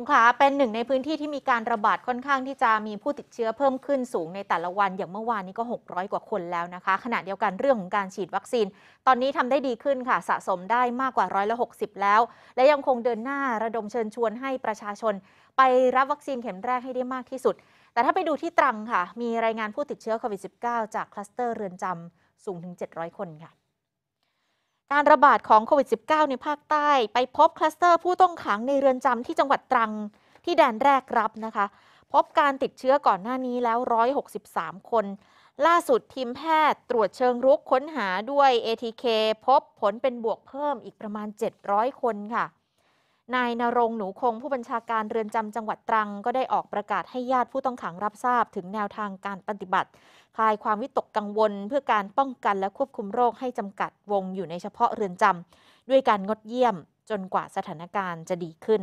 งขลาเป็นหนึ่งในพื้นที่ที่มีการระบาดค่อนข้างที่จะมีผู้ติดเชื้อเพิ่มขึ้นสูงในแต่ละวันอย่างเมื่อวานนี้ก็ 600 กว่าคนแล้วนะคะ ขณะเดียวกันเรื่องของการฉีดวัคซีน ตอนนี้ทำได้ดีขึ้นค่ะ สะสมได้มากกว่าร้อยละ60 แล้ว และยังคงเดินหน้าระดมเชิญชวนให้ประชาชน ไปรับวัคซีนเข็มแรกให้ได้มากที่สุด แต่ถ้าไปดูที่ตรังค่ะมีรายงานผู้ติดเชื้อโควิด -19 จากคลัสเตอร์เรือนจำสูงถึง 700 คนค่ะการระบาดของโควิด -19 ในภาคใต้ไปพบคลัสเตอร์ผู้ต้องขังในเรือนจำที่จังหวัดตรัง ที่แดนแรกรับนะคะ พบการติดเชื้อก่อนหน้านี้แล้ว 163 คน ล่าสุดทีมแพทย์ ตรวจเชิงรุกค้นหาด้วย ATK พบผลเป็นบวกเพิ่มอีกประมาณ 700 คนค่ะนายนรงหนูคงผู้บัญชาการเรือนจำจังหวัดตรังก็ได้ออกประกาศให้ญาติผู้ต้องขังรับทราบ ถึงแนวทางการปฏิบัติ คลายความวิตกกังวลเพื่อการป้องกันและควบคุมโรคให้จำกัดวงอยู่ในเฉพาะเรือนจำด้วยการงดเยี่ยมจนกว่าสถานการณ์จะดีขึ้น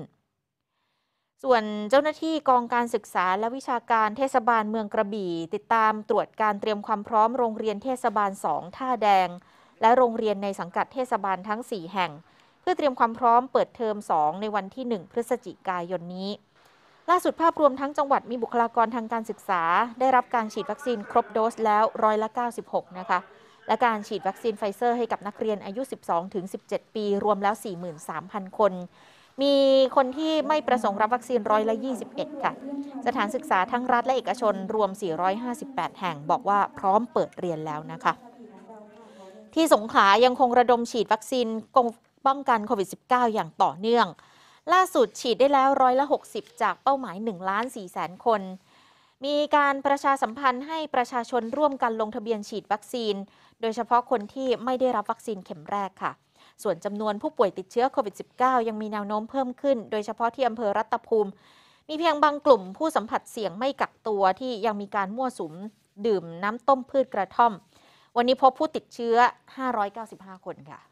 ส่วนเจ้าหน้าที่กองการศึกษาและวิชาการเทศบาลเมืองกระบี่ ติดตามตรวจการเตรียมความพร้อมโรงเรียนเทศบาลสองท่าแดง และโรงเรียนในสังกัดเทศบาลทั้ง 4 แห่งเพื่อเตรียมความพร้อมเปิดเทอม 2 ในวันที่ 1 พฤศจิกายนนี้ ล่าสุดภาพรวมทั้งจังหวัดมีบุคลากรทางการศึกษา ได้รับการฉีดวัคซีนครบโดสแล้วร้อยละ 96 นะคะ และการฉีดวัคซีนไฟเซอร์ให้กับนักเรียนอายุ 12-17 ปี รวมแล้ว 43,000 คน มีคนที่ไม่ประสงค์รับวัคซีนร้อยละ 21 ค่ะ สถานศึกษาทั้งรัฐและเอกชนรวม458แห่งบอกว่าพร้อมเปิดเรียนแล้วนะคะ ที่สงขลายังคงระดมฉีดวัคซีนป้องกันโควิด -19 อย่างต่อเนื่อง ล่าสุดฉีดได้แล้วร้อยละ 60 จากเป้าหมาย1ล้าน4แสนคน มีการประชาสัมพันธ์ให้ประชาชนร่วมกันลงทะเบียนฉีดวัคซีน โดยเฉพาะคนที่ไม่ได้รับวัคซีนเข็มแรกค่ะ ส่วนจำนวนผู้ป่วยติดเชื้อโควิด -19 ยังมีแนวโน้มเพิ่มขึ้น โดยเฉพาะที่อำเภอรัตภูมิ มีเพียงบางกลุ่มผู้สัมผัสเสี่ยงไม่กักตัวที่ยังมีการมั่วสุมดื่มน้ำต้มพืชกระท่อม วันนี้พบผู้ติดเชื้อ 595 คนค่ะ